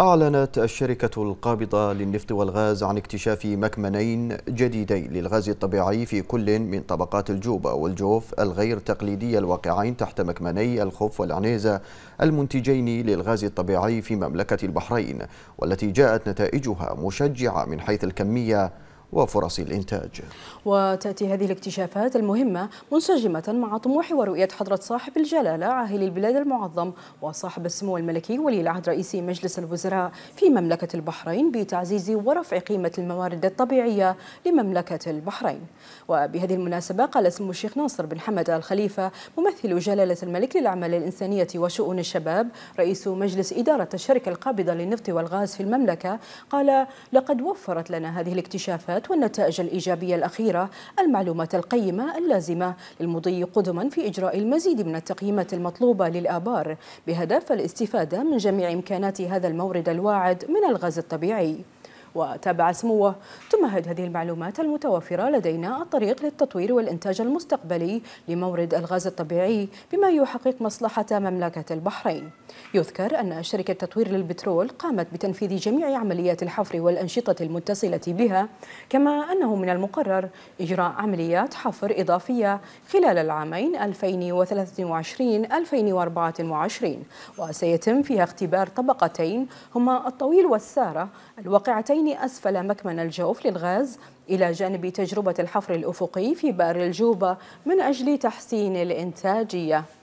أعلنت الشركة القابضة للنفط والغاز عن اكتشاف مكمنين جديدين للغاز الطبيعي في كل من طبقات الجوبة والجوف الغير تقليدية الواقعين تحت مكمني الخوف والعنيزة المنتجين للغاز الطبيعي في مملكة البحرين والتي جاءت نتائجها مشجعة من حيث الكمية وفرص الإنتاج وتأتي هذه الاكتشافات المهمة منسجمة مع طموح ورؤية حضرة صاحب الجلالة عاهل البلاد المعظم وصاحب السمو الملكي ولي العهد رئيس مجلس الوزراء في مملكة البحرين بتعزيز ورفع قيمة الموارد الطبيعية لمملكة البحرين وبهذه المناسبة قال سمو الشيخ ناصر بن حمد الخليفه ممثل جلالة الملك للأعمال الإنسانية وشؤون الشباب رئيس مجلس إدارة الشركة القابضة للنفط والغاز في المملكة قال لقد وفرت لنا هذه الاكتشافات الإيجابيات والنتائج الإيجابية الأخيرة المعلومات القيمة اللازمة للمضي قدما في إجراء المزيد من التقييمات المطلوبة للآبار بهدف الاستفادة من جميع إمكانات هذا المورد الواعد من الغاز الطبيعي وتابع سموه تمهد هذه المعلومات المتوفرة لدينا الطريق للتطوير والإنتاج المستقبلي لمورد الغاز الطبيعي بما يحقق مصلحة مملكة البحرين يذكر أن شركة تطوير للبترول قامت بتنفيذ جميع عمليات الحفر والأنشطة المتصلة بها كما أنه من المقرر إجراء عمليات حفر إضافية خلال العامين 2023-2024 وسيتم فيها اختبار طبقتين هما الطويل والسارة الواقعتين الجانبين أسفل مكمن الجوف للغاز إلى جانب تجربة الحفر الأفقي في بئر الجوبة من أجل تحسين الإنتاجية